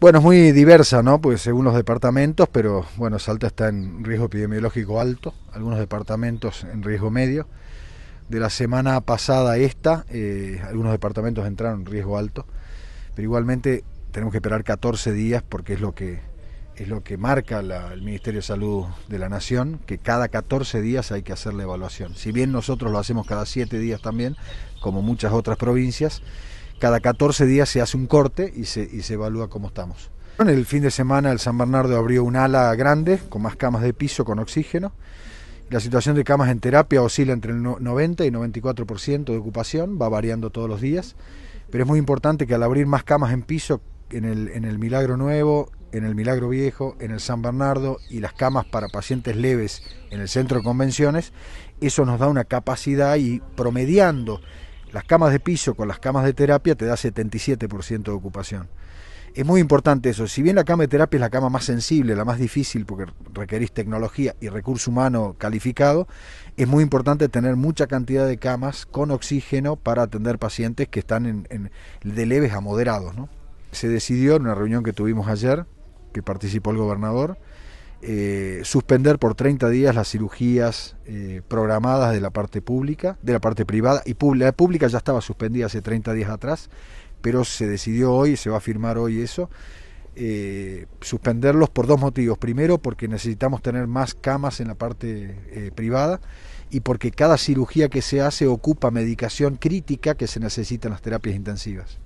Bueno, es muy diversa, ¿no? Pues según los departamentos, pero bueno, Salta está en riesgo epidemiológico alto, algunos departamentos en riesgo medio. De la semana pasada a esta, eh, algunos departamentos entraron en riesgo alto, pero igualmente tenemos que esperar 14 días porque es lo que, es lo que marca el Ministerio de Salud de la Nación, que cada 14 días hay que hacer la evaluación. Si bien nosotros lo hacemos cada 7 días también, como muchas otras provincias, cada 14 días se hace un corte y se, evalúa cómo estamos. En el fin de semana el San Bernardo abrió un ala grande con más camas de piso con oxígeno. La situación de camas en terapia oscila entre el 90 y 94% de ocupación, va variando todos los días, pero es muy importante que al abrir más camas en piso, el, en el Milagro Nuevo, en el Milagro Viejo, en el San Bernardo y las camas para pacientes leves en el centro de convenciones, eso nos da una capacidad y promediando las camas de piso con las camas de terapia te da 77% de ocupación. Es muy importante eso. Si bien la cama de terapia es la cama más sensible, la más difícil porque requerís tecnología y recurso humano calificado, es muy importante tener mucha cantidad de camas con oxígeno para atender pacientes que están en, de leves a moderados. Se decidió en una reunión que tuvimos ayer, que participó el gobernador, eh, suspender por 30 días las cirugías eh, programadas de la parte pública, de la parte privada, y la pública ya estaba suspendida hace 30 días atrás, pero se decidió hoy, se va a firmar hoy eso, eh, suspenderlos por dos motivos. Primero, porque necesitamos tener más camas en la parte privada y porque cada cirugía que se hace ocupa medicación crítica que se necesitan las terapias intensivas.